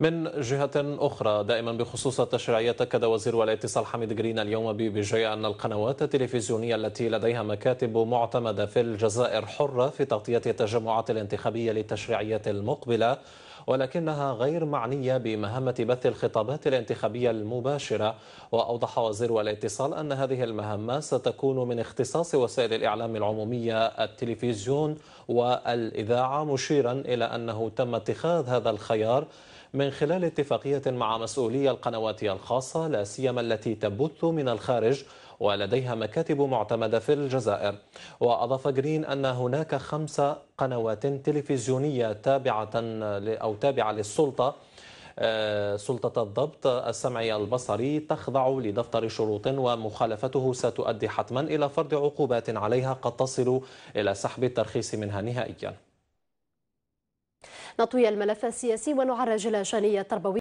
من جهة أخرى دائما بخصوص التشريعية أكد وزير الاتصال حميد جرين اليوم ببيجي أن القنوات التلفزيونية التي لديها مكاتب معتمدة في الجزائر حرة في تغطية التجمعات الانتخابية للتشريعية المقبلة ولكنها غير معنية بمهمة بث الخطابات الانتخابية المباشرة وأوضح وزير الاتصال أن هذه المهمة ستكون من اختصاص وسائل الإعلام العمومية التلفزيون والإذاعة مشيرا إلى أنه تم اتخاذ هذا الخيار من خلال اتفاقية مع مسؤولي القنوات الخاصة لا سيما التي تبث من الخارج ولديها مكاتب معتمدة في الجزائر وأضاف جرين أن هناك خمس قنوات تلفزيونية تابعة أو تابعة للسلطة آه، سلطة الضبط السمعي البصري تخضع لدفتر شروط ومخالفته ستؤدي حتما إلى فرض عقوبات عليها قد تصل إلى سحب الترخيص منها نهائيا نطوي الملف السياسي ونعرج إلى التربوية تربوية